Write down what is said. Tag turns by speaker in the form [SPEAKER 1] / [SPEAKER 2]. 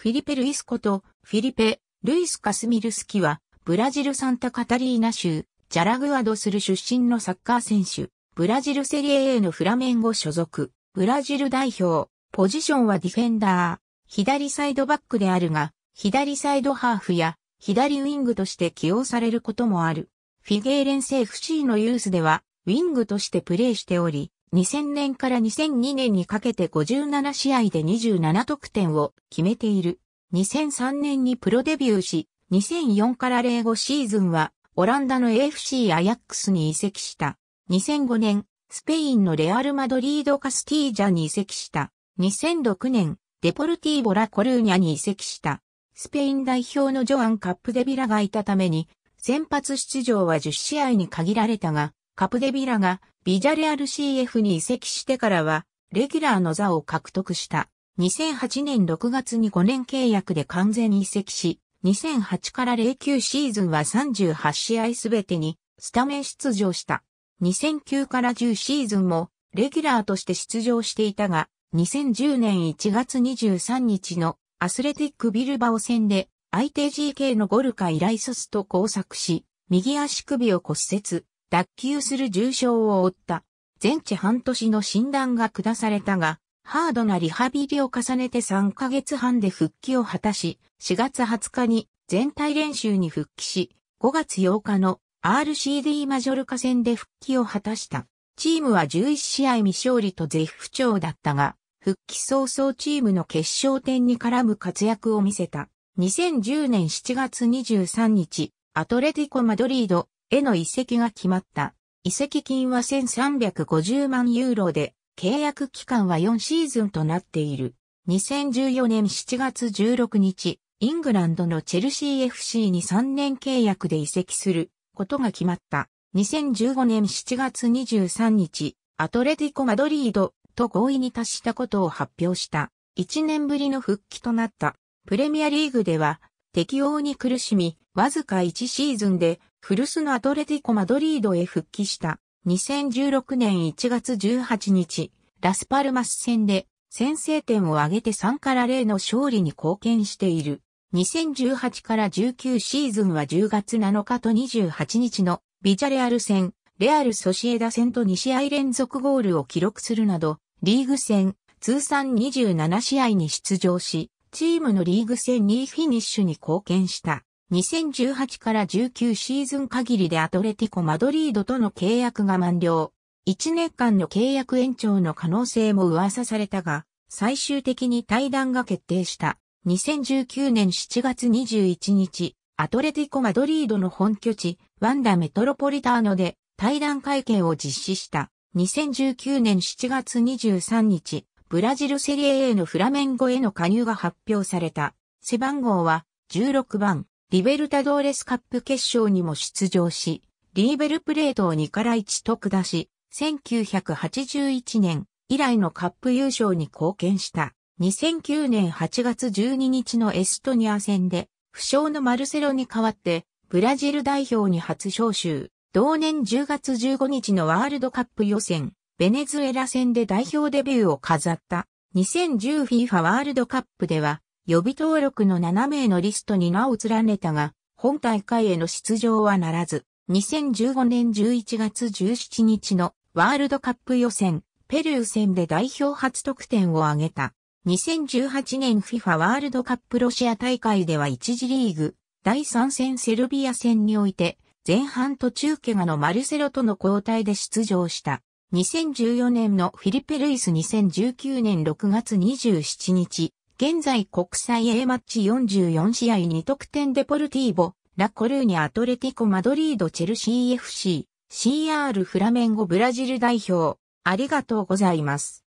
[SPEAKER 1] フィリペ・ルイスこと、フィリペ・ルイス・カスミルスキは、ブラジルサンタカタリーナ州、ジャラグアドする出身のサッカー選手、ブラジルセリエ A のフラメンゴ所属、ブラジル代表、ポジションはディフェンダー、左サイドバックであるが、左サイドハーフや、左ウィングとして起用されることもある。フィゲーレンセ FC のユースでは、ウィングとしてプレーしており、2000年から2002年にかけて57試合で27得点を決めている。2003年にプロデビューし、2004から05シーズンはオランダの AFC アヤックスに移籍した。2005年、スペインのレアル・マドリード・カスティージャに移籍した。2006年、デポルティーボ・ラ・コルーニャに移籍した。スペイン代表のジョアン・カップデビラがいたために、先発出場は10試合に限られたが、カプデビラがビジャレアル CF に移籍してからは、レギュラーの座を獲得した。2008年6月に5年契約で完全移籍し、2008から09シーズンは38試合すべてにスタメン出場した。2009から10シーズンもレギュラーとして出場していたが、2010年1月23日のアスレティックビルバオ戦で相手 GK のゴルカイライソスと交錯し、右足首を骨折。脱臼する重傷を負った。全治半年の診断が下されたが、ハードなリハビリを重ねて3ヶ月半で復帰を果たし、4月20日に全体練習に復帰し、5月8日の RCD マジョルカ戦で復帰を果たした。チームは11試合未勝利と絶不調だったが、復帰早々チームの決勝点に絡む活躍を見せた。2010年7月23日、アトレティコ・マドリード、への移籍が決まった。移籍金は1350万ユーロで、契約期間は4シーズンとなっている。2014年7月16日、イングランドのチェルシー FC に3年契約で移籍することが決まった。2015年7月23日、アトレティコ・マドリードと合意に達したことを発表した。1年ぶりの復帰となった。プレミアリーグでは、適応に苦しみ、わずか1シーズンで古巣のアトレティコ・マドリードへ復帰した2016年1月18日、ラスパルマス戦で先制点を挙げて3から0の勝利に貢献している。2018から19シーズンは10月7日と28日のビジャレアル戦、レアルソシエダ戦と2試合連続ゴールを記録するなど、リーグ戦、通算27試合に出場し、チームのリーグ戦2位フィニッシュに貢献した。2018から19シーズン限りでアトレティコ・マドリードとの契約が満了。1年間の契約延長の可能性も噂されたが、最終的に対談が決定した。2019年7月21日、アトレティコ・マドリードの本拠地、ワンダ・メトロポリターノで対談会見を実施した。2019年7月23日、ブラジルセリエ A のフラメンゴへの加入が発表された。背番号は16番。リベルタドーレスカップ決勝にも出場し、リーベルプレートを2から1と下し、1981年以来のカップ優勝に貢献した。2009年8月12日のエストニア戦で、負傷のマルセロに代わって、ブラジル代表に初招集。同年10月15日のワールドカップ予選、ベネズエラ戦で代表デビューを飾った。2010FIFA ワールドカップでは、予備登録の7名のリストに名を連ねたが、本大会への出場はならず、2015年11月17日のワールドカップ予選、ペルー戦で代表初得点を挙げた。2018年 FIFA ワールドカップロシア大会では1次リーグ、第3戦セルビア戦において、前半途中怪我のマルセロとの交代で出場した。2014年のフィリペ・ルイス2019年6月27日、現在国際 A マッチ44試合2得点デポルティーボ、ラ・コルーニアトレティコ・マドリード・チェルシー FC、CR フラメンゴブラジル代表。ありがとうございます。